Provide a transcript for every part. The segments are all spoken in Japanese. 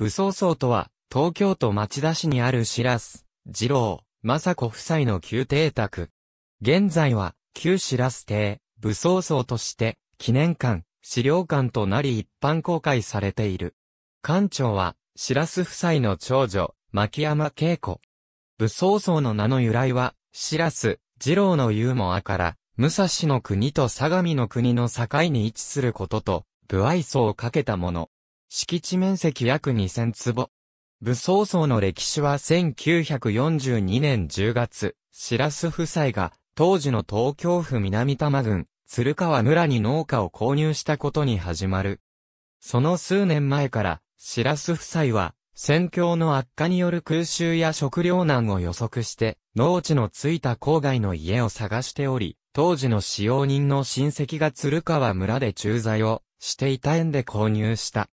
武装層とは、東京都町田市にある白洲、二郎、雅子夫妻の旧邸宅。現在は、旧白洲邸、武装層として、記念館、資料館となり一般公開されている。館長は、白洲夫妻の長女、牧山恵子。武装層の名の由来は、白洲、二郎のユーモアから、武蔵の国と相模の国の境に位置することと、不愛想をかけたもの。敷地面積約2000坪。武装層の歴史は1942年10月、白洲夫妻が当時の東京府南多摩郡、鶴川村に農家を購入したことに始まる。その数年前から、白洲夫妻は、戦況の悪化による空襲や食糧難を予測して、農地のついた郊外の家を探しており、当時の使用人の親戚が鶴川村で駐在をしていた縁で購入した。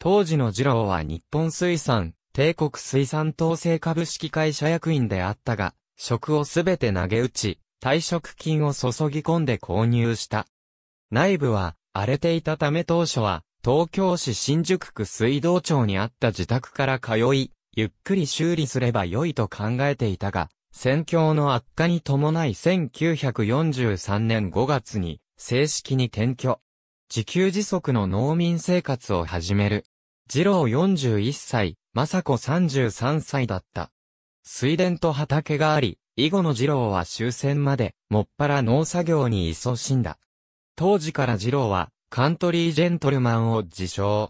当時の二郎は日本水産、帝国水産統制株式会社役員であったが、職をすべて投げ打ち、退職金を注ぎ込んで購入した。内部は荒れていたため当初は、東京市新宿区水道町にあった自宅から通い、ゆっくり修理すれば良いと考えていたが、戦況の悪化に伴い1943年5月に正式に転居。自給自足の農民生活を始める。二郎41歳、政子33歳だった。水田と畑があり、以後の二郎は終戦まで、もっぱら農作業に勤しんだ。当時から二郎は、カントリージェントルマンを自称。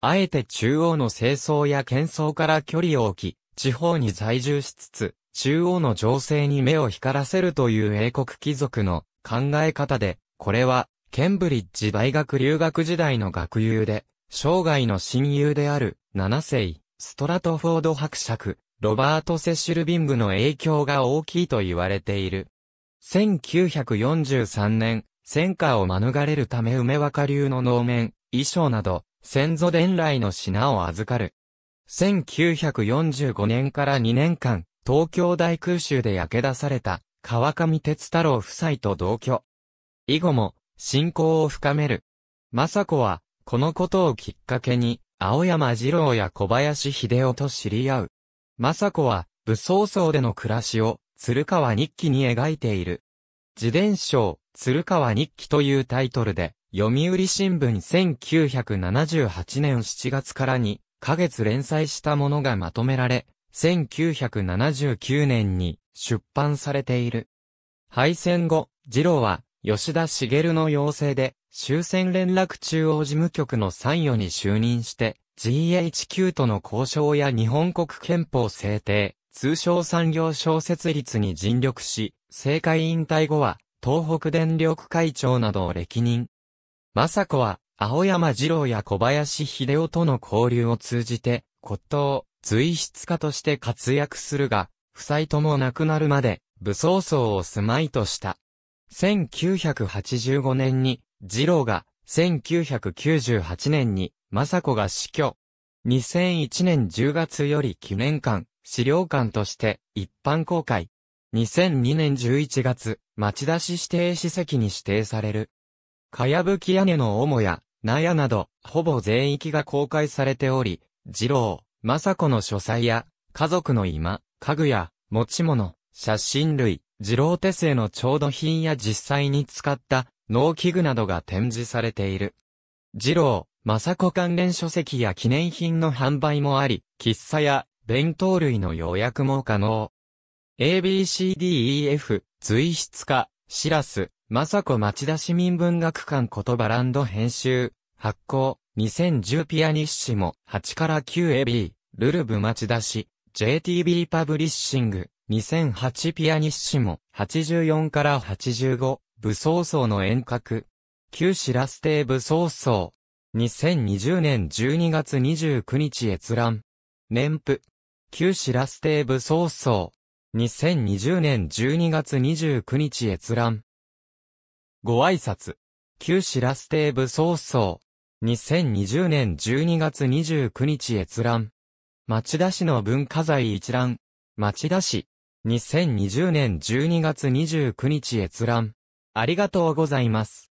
あえて中央の清掃や喧騒から距離を置き、地方に在住しつつ、中央の情勢に目を光らせるという英国貴族の考え方で、これは、ケンブリッジ大学留学時代の学友で、生涯の親友である、七世、ストラトフォード伯爵、ロバート・セシル・ビングの影響が大きいと言われている。1943年、戦火を免れるため梅若流の能面、衣装など、先祖伝来の品を預かる。1945年から2年間、東京大空襲で焼け出された、川上哲太郎夫妻と同居。以後も、信仰を深める。雅子は、このことをきっかけに、青山二郎や小林秀夫と知り合う。政子は、武装層での暮らしを、鶴川日記に描いている。自伝賞、鶴川日記というタイトルで、読売新聞1978年7月からに、ヶ月連載したものがまとめられ、1979年に出版されている。敗戦後、二郎は、吉田茂の要請で、終戦連絡中央事務局の参与に就任して、GHQ との交渉や日本国憲法制定、通商産業省設立に尽力し、政界引退後は、東北電力会長などを歴任。雅子は、青山二郎や小林秀夫との交流を通じて、骨董、随筆家として活躍するが、夫妻とも亡くなるまで、武装層を住まいとした。1985年に、二郎が、1998年に、雅子が死去。2001年10月より記念館、資料館として一般公開。2002年11月、町出し指定史跡に指定される。かやぶき屋根の母や、納屋など、ほぼ全域が公開されており、二郎、雅子の書斎や、家族の居間、家具や、持ち物、写真類、二郎手製の調度品や実際に使った農機具などが展示されている。二郎、政子関連書籍や記念品の販売もあり、喫茶や弁当類の予約も可能。ABCDEF、随筆家、シラス、政子町田市民文学館言葉ランド編集、発行、2010ピアニッシモ、8から9 a b ルルブ町田市、JTB パブリッシング、2008ピアニッシモ、84から85。武装層の遠隔。旧白洲邸武装層。2020年12月29日閲覧。年譜。旧白洲邸武装層。2020年12月29日閲覧。ご挨拶。旧白洲邸武装層。2020年12月29日閲覧。町田市の文化財一覧。町田市。2020年12月29日閲覧。ありがとうございます。